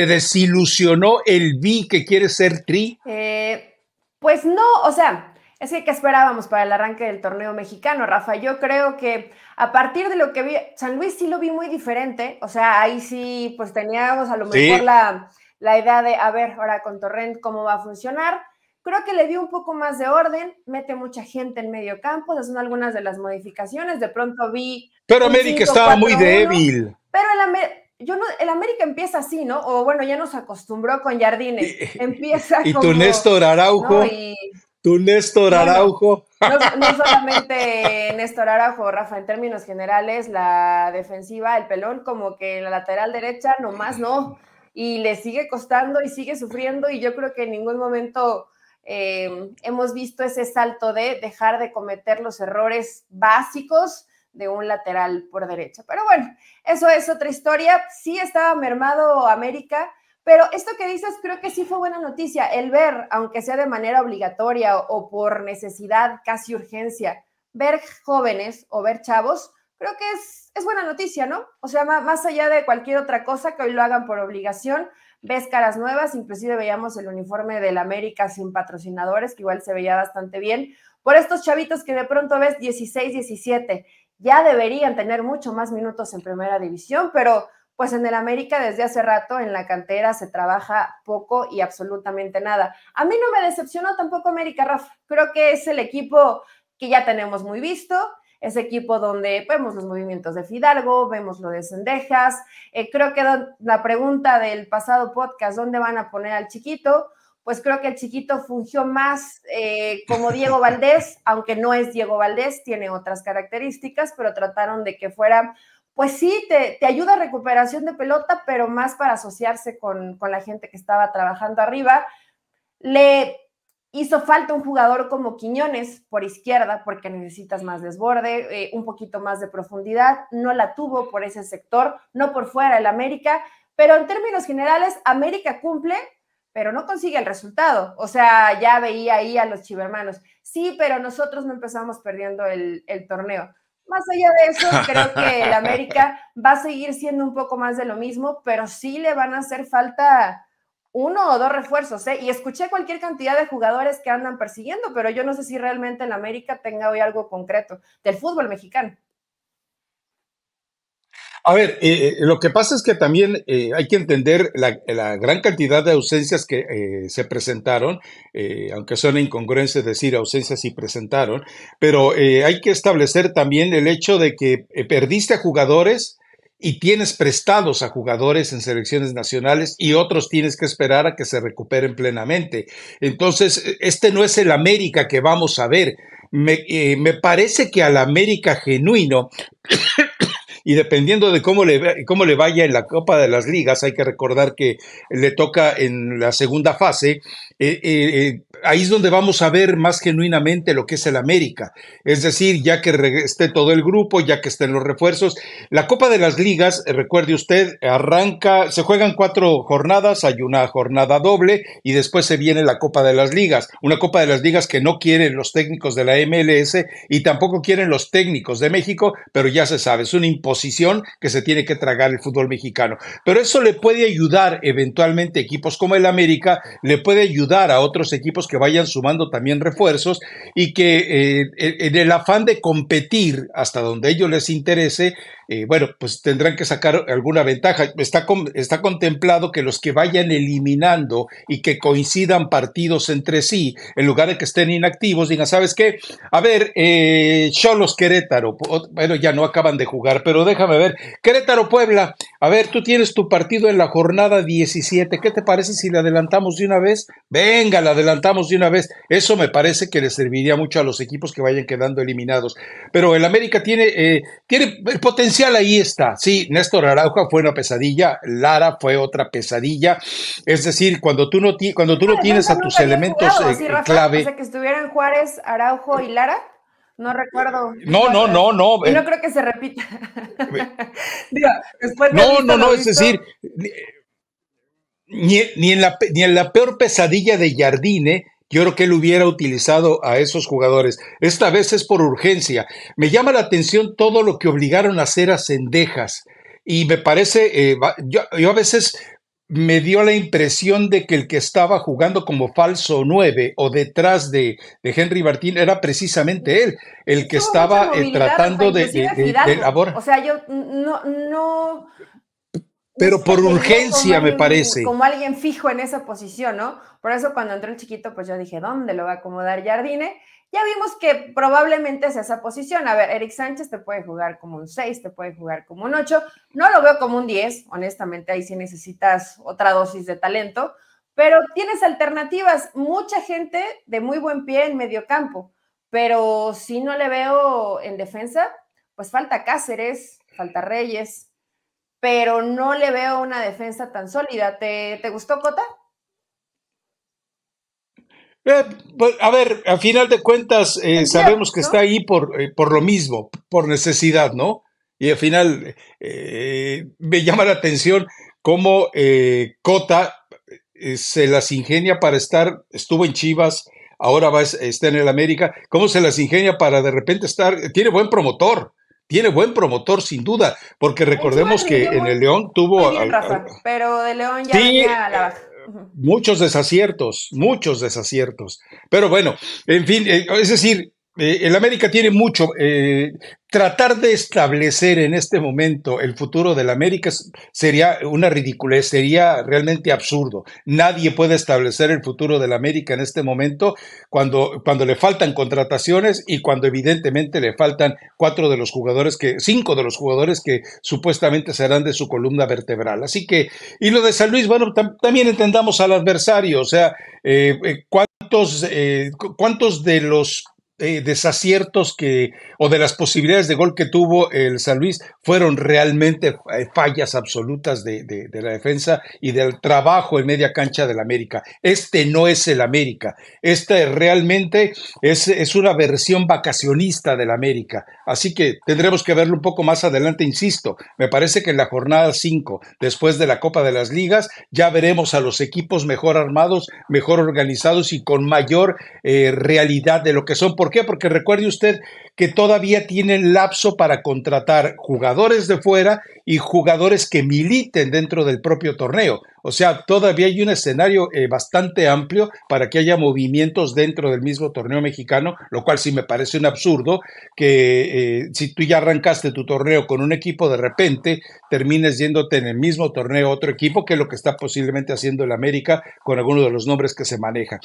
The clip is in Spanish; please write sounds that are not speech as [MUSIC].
¿Te desilusionó el vi que quiere ser tri? Eh, pues no, o sea, es que esperábamos para el arranque del torneo mexicano, Rafa? Yo creo que a partir de lo que vi, San Luis sí lo vi muy diferente, o sea, ahí sí, pues teníamos a lo mejor la, la idea de, a ver, ahora con Torrent, ¿cómo va a funcionar? Creo que le dio un poco más de orden, mete mucha gente en medio campo, son algunas de las modificaciones, de pronto vi... Pero América estaba muy débil. Pero el, yo el América empieza así, ¿no? O bueno, ya nos acostumbró con Jardines. Empieza y tu Néstor Araujo. tu Néstor Araujo. no, solamente Néstor Araujo, Rafa, en términos generales, la defensiva, el pelón, como que en la lateral derecha, nomás no. Y le sigue costando y sigue sufriendo. Y yo creo que en ningún momento eh, hemos visto ese salto de dejar de cometer los errores básicos de un lateral por derecha. Pero bueno, eso es otra historia. Sí estaba mermado América, pero esto que dices creo que sí fue buena noticia, el ver, aunque sea de manera obligatoria o por necesidad, casi urgencia, ver jóvenes o ver chavos, creo que es, es buena noticia, ¿no? O sea, más allá de cualquier otra cosa que hoy lo hagan por obligación, ves caras nuevas, inclusive veíamos el uniforme del América sin patrocinadores, que igual se veía bastante bien, por estos chavitos que de pronto ves 16, 17, ya deberían tener mucho más minutos en primera división, pero pues en el América desde hace rato en la cantera se trabaja poco y absolutamente nada. A mí no me decepcionó tampoco América, Rafa. Creo que es el equipo que ya tenemos muy visto, ese equipo donde vemos los movimientos de Fidalgo, vemos lo de Cendejas. Eh, creo que la pregunta del pasado podcast, ¿dónde van a poner al chiquito? pues creo que el chiquito fungió más eh, como Diego Valdés, [LAUGHS] aunque no es Diego Valdés, tiene otras características, pero trataron de que fuera, pues sí, te, ayuda a recuperación de pelota, pero más para asociarse con, la gente que estaba trabajando arriba. Le hizo falta un jugador como Quiñones por izquierda, porque necesitas más desborde, eh, un poquito más de profundidad. No la tuvo por ese sector, no por fuera el América, pero en términos generales, América cumple pero no consigue el resultado. O sea, ya veía ahí a los chivermanos. Sí, pero nosotros no empezamos perdiendo el, torneo. Más allá de eso, [LAUGHS] creo que el América va a seguir siendo un poco más de lo mismo, pero sí le van a hacer falta uno o dos refuerzos, ¿eh? Y escuché cualquier cantidad de jugadores que andan persiguiendo, pero yo no sé si realmente el América tenga hoy algo concreto del fútbol mexicano. A ver, eh, eh, lo que pasa es que también eh, hay que entender la, gran cantidad de ausencias que se presentaron, aunque son incongruentes decir ausencias y presentaron, pero hay que establecer también el hecho de que perdiste a jugadores y tienes prestados a jugadores en selecciones nacionales y otros tienes que esperar a que se recuperen plenamente. Entonces, e, este no es el América que vamos a ver. me parece que al América genuino y dependiendo de cómo le, cómo le vaya en la Copa de las Ligas, hay que recordar que le toca en la segunda fase, eh, eh, eh, ahí es donde vamos a ver más genuinamente lo que es el América. Es decir, ya que esté todo el grupo, ya que estén los refuerzos. La Copa de las Ligas, recuerde usted, arranca, se juegan cuatro jornadas, hay una jornada doble y después se viene la Copa de las Ligas. Una Copa de las Ligas que no quieren los técnicos de la MLS y tampoco quieren los técnicos de México, pero ya se sabe, es un imposible que se tiene que tragar el fútbol mexicano. Pero eso le puede ayudar eventualmente equipos como el América, le puede ayudar a otros equipos que vayan sumando también refuerzos y que eh, en el afán de competir hasta donde ellos les interese, eh, bueno, pues tendrán que sacar alguna ventaja. Está, está contemplado que los que vayan eliminando y que coincidan partidos entre sí, en lugar de que estén inactivos, digan, ¿sabes qué? A ver, eh, Cholos Querétaro, bueno, ya no acaban de jugar, pero déjame ver. Querétaro Puebla, a ver, tú tienes tu partido en la jornada 17. ¿Qué te parece si le adelantamos de una vez? Venga, le adelantamos de una vez. Eso me parece que le serviría mucho a los equipos que vayan quedando eliminados. Pero el América tiene, eh, tiene el potencial ahí está. Sí, Néstor Arauja fue una pesadilla, Lara fue otra pesadilla. Es decir, cuando tú no, cuando tú no, tienes a tus elementos eh, clave. que estuvieran Juárez, Araujo y Lara. No recuerdo. No, no, no, no. Yo no eh. creo que se repita. [LAUGHS] Diga, después no, no, no, es decir, ni, en la, peor pesadilla de Jardine, yo creo que él hubiera utilizado a esos jugadores. Esta vez es por urgencia. Me llama la atención todo lo que obligaron a hacer a Cendejas. Y me parece, eh, yo, yo, a veces me dio la impresión de que el que estaba jugando como falso 9 o detrás de, Henry Martín era precisamente él, el que estaba eh, tratando de, O sea, yo no, no pero por urgencia, me parece. Como alguien fijo en esa posición, ¿no? Por eso cuando entró el chiquito, pues yo dije, ¿dónde lo va a acomodar Jardine? Ya vimos que probablemente es esa posición. A ver, Eric Sánchez te puede jugar como un 6, te puede jugar como un 8. No lo veo como un 10, honestamente, ahí sí necesitas otra dosis de talento, pero tienes alternativas. Mucha gente de muy buen pie en medio campo, pero si no le veo en defensa, pues falta Cáceres, falta Reyes, pero no le veo una defensa tan sólida. ¿Te, te gustó, Cota? Eh, pues, a ver, a final de cuentas eh, sabemos que está ahí por, eh, por, lo mismo, por necesidad, ¿no? Y al final eh, me llama la atención cómo Cota se las ingenia para estar, estuvo en Chivas, ahora va, está en el América, cómo se las ingenia para de repente estar, tiene buen promotor, tiene buen promotor sin duda, porque recordemos que en el León tuvo... pero de León ya muchos desaciertos, muchos desaciertos. Pero bueno, en fin, eh, es decir, eh, el América tiene mucho, eh, tratar de establecer en este momento el futuro de la América sería una ridiculez, sería realmente absurdo. Nadie puede establecer el futuro de la América en este momento cuando, cuando le faltan contrataciones y cuando evidentemente le faltan cuatro de los jugadores que, cinco de los jugadores que supuestamente serán de su columna vertebral. Así que, y lo de San Luis, bueno, también entendamos al adversario, o sea, eh, eh, ¿cuántos, eh, cuántos de los eh, desaciertos que, o de las posibilidades de gol que tuvo el San Luis fueron realmente eh, fallas absolutas de, la defensa y del trabajo en media cancha del América. Este no es el América. Este realmente es, una versión vacacionista del América. Así que tendremos que verlo un poco más adelante, insisto. Me parece que en la jornada 5, después de la Copa de las Ligas, ya veremos a los equipos mejor armados, mejor organizados y con mayor eh, realidad de lo que son. Por ¿Por qué? Porque recuerde usted que todavía tienen lapso para contratar jugadores de fuera y jugadores que militen dentro del propio torneo. O sea, todavía hay un escenario eh, bastante amplio para que haya movimientos dentro del mismo torneo mexicano, lo cual sí me parece un absurdo que eh, si tú ya arrancaste tu torneo con un equipo, de repente termines yéndote en el mismo torneo otro equipo, que es lo que está posiblemente haciendo el América con alguno de los nombres que se maneja.